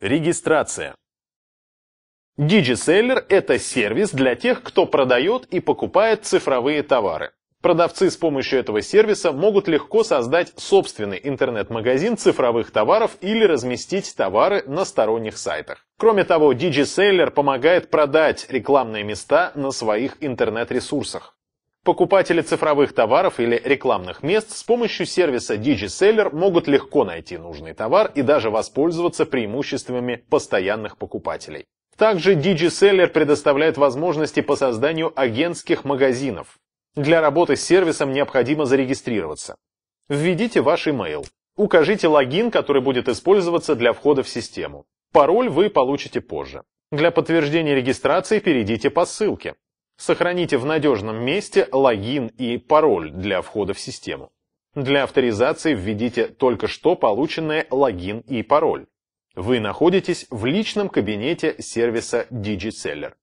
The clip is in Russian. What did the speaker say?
Регистрация. DigiSeller – это сервис для тех, кто продает и покупает цифровые товары. Продавцы с помощью этого сервиса могут легко создать собственный интернет-магазин цифровых товаров или разместить товары на сторонних сайтах. Кроме того, DigiSeller помогает продать рекламные места на своих интернет-ресурсах. Покупатели цифровых товаров или рекламных мест с помощью сервиса DigiSeller могут легко найти нужный товар и даже воспользоваться преимуществами постоянных покупателей. Также DigiSeller предоставляет возможности по созданию агентских магазинов. Для работы с сервисом необходимо зарегистрироваться. Введите ваш email. Укажите логин, который будет использоваться для входа в систему. Пароль вы получите позже. Для подтверждения регистрации перейдите по ссылке. Сохраните в надежном месте логин и пароль для входа в систему. Для авторизации введите только что полученные логин и пароль. Вы находитесь в личном кабинете сервиса DigiSeller.